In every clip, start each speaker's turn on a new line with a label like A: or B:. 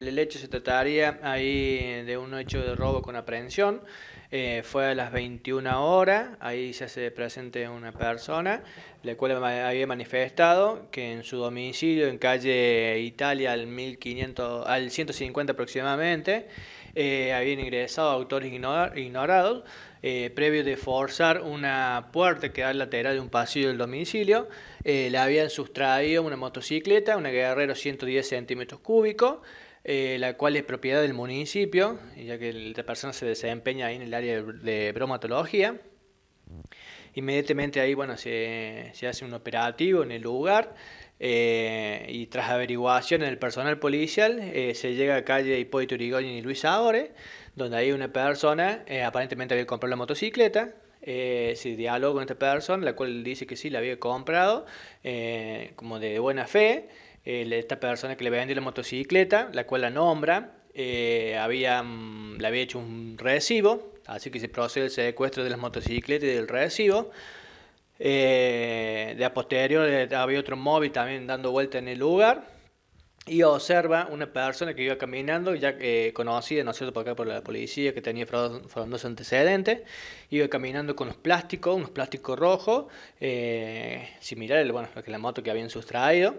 A: El hecho se trataría ahí de un hecho de robo con aprehensión. Eh, fue a las 21 horas, ahí se hace presente una persona, la cual había manifestado que en su domicilio en calle Italia al, 1500, al 150 aproximadamente, eh, habían ingresado autores ignorados, eh, previo de forzar una puerta que da lateral de un pasillo del domicilio, le habían sustraído una motocicleta, una guerrero 110 centímetros cúbicos, eh, la cual es propiedad del municipio, ya que la persona se desempeña ahí en el área de bromatología. Inmediatamente ahí, se, hace un operativo en el lugar eh, y tras averiguación en el personal policial eh, se llega a calle Hipólito Yrigoyen y Luis Aores, donde hay una persona, aparentemente había comprado la motocicleta, se dialoga con esta persona, la cual dice que sí, la había comprado, como de buena fe, esta persona que le vendió la motocicleta, la cual la nombra, eh, había, mm, le había hecho un recibo, así que se procede el secuestro de las motocicleta y del recibo. Eh, de a posterior eh, había otro móvil también dando vuelta en el lugar y observa una persona que iba caminando, ya eh, conocida, ¿no por por la policía, que tenía su antecedentes, iba caminando con los plásticos, unos plásticos rojos, similares, bueno, a la moto que habían sustraído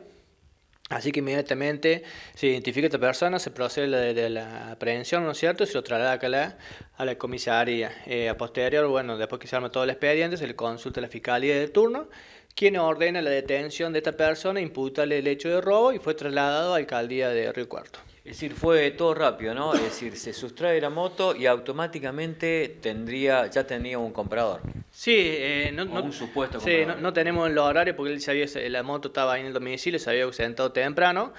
A: Así que inmediatamente se identifica a esta persona, se procede de, la aprehensión, ¿no es cierto? se lo traslada a la, a la comisaría. Eh, a posterior, bueno, después que se arma todo el expediente, se le consulta a la fiscalía de turno, quien ordena la detención de esta persona, imputale el hecho de robo y fue trasladado a la alcaldía de Río Cuarto. Es decir,
B: fue todo rápido, ¿no? Es decir, se sustrae la moto y automáticamente tendría, ya tenía un comprador. Sí, eh, no, no, tenemos los horarios porque él sabía,
A: la moto estaba ahí en el domicilio, se había ausentado temprano.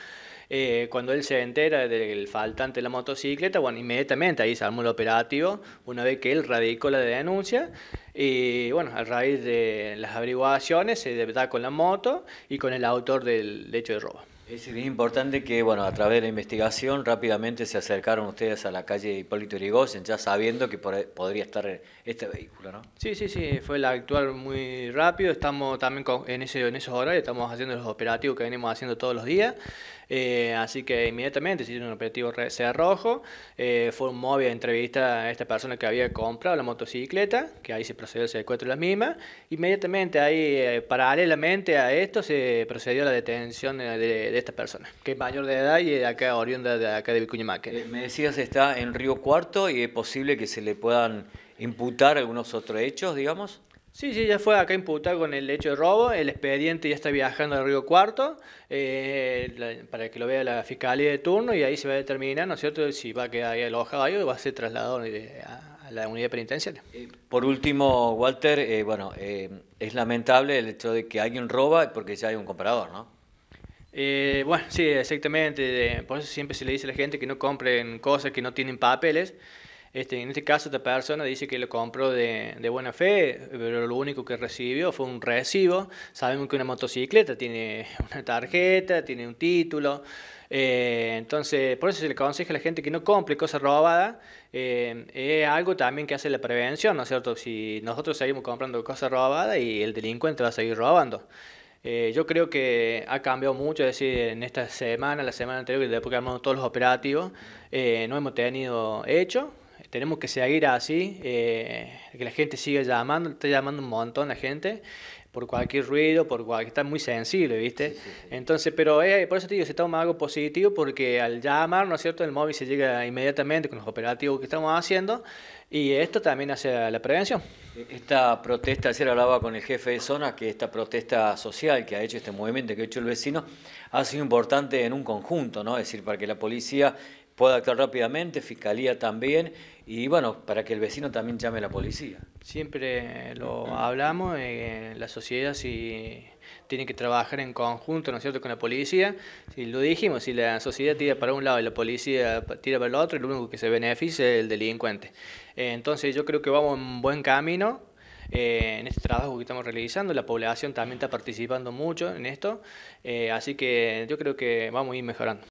A: Eh, cuando él se entera del faltante de la motocicleta, bueno, inmediatamente ahí se armó el operativo, una vez que él radicó la denuncia, y bueno, a raíz de las averiguaciones se da con la moto
B: y con el autor del hecho de robo. Es importante que, bueno, a través de la investigación rápidamente se acercaron ustedes a la calle Hipólito Yrigoyen, ya sabiendo que podría estar eh, este vehículo, ¿no?
A: Sí, sí, sí, fue el actuar muy rápido, estamos también en esos horarios, estamos haciendo los operativos que venimos haciendo todos los días. Eh, así que inmediatamente hicieron un operativo se Eh, fue un móvil de entrevista a esta persona que había comprado la motocicleta, que ahí se procedió al secuestro de la mismas. Inmediatamente ahí, eh, paralelamente a esto, se procedió a la detención de, esta persona, que es mayor de edad y de acá, oriunda de acá
B: de Vicuña eh, Me decías, está en Río Cuarto y es posible que se le puedan imputar algunos otros hechos, digamos. Sí, sí, ya fue acá imputado con el hecho de robo. El expediente ya está
A: viajando al Río Cuarto eh, para que lo vea la fiscalía de turno y ahí se va a determinar, ¿no es cierto?, si va a quedar ahí alojado ahí o va a ser trasladado eh, a, la unidad penitenciaria. Eh,
B: por último, Walter, bueno, es lamentable el hecho de que alguien roba porque ya hay un comprador, ¿no? bueno, sí, exactamente. Por eso siempre se le dice a la gente
A: que no compren cosas que no tienen papeles. Este, en este caso, esta persona dice que lo compró de, buena fe, pero lo único que recibió fue un recibo. Sabemos que una motocicleta tiene una tarjeta, tiene un título. Eh, entonces, por eso se le aconseja a la gente que no compre cosas robadas. Eh, es algo también que hace la prevención, ¿no es cierto? Si nosotros seguimos comprando cosas robadas y el delincuente va a seguir robando. Eh, yo creo que ha cambiado mucho, es decir, en esta semana, la semana anterior, después que armamos todos los operativos, no hemos tenido hecho, tenemos que seguir así, eh, que la gente siga llamando, está llamando un montón la gente por cualquier ruido, por cualquier, está muy sensible, ¿viste? Entonces, pero eh, por eso te digo, se toma algo positivo porque al llamar, ¿no es cierto? El móvil se llega inmediatamente con los operativos que estamos haciendo y esto también hace la
B: prevención. E, esta protesta, ayer hablaba con el jefe de zona, que esta protesta social que ha hecho este movimiento, que ha hecho el vecino, ha sido importante en un conjunto, ¿no? Es decir, para que la policía pueda actuar rápidamente, fiscalía también, y bueno, para que el vecino también llame a la policía.
A: Siempre lo hablamos, la sociedad si tiene que trabajar en conjunto, ¿no es cierto?, con la policía. Si lo dijimos, si la sociedad tira para un lado y la policía tira para el otro, el único que se beneficia es el delincuente. entonces yo creo que vamos en buen camino, eh, en este trabajo que estamos realizando. La población también está participando mucho en esto, eh, así que yo creo que vamos a ir mejorando.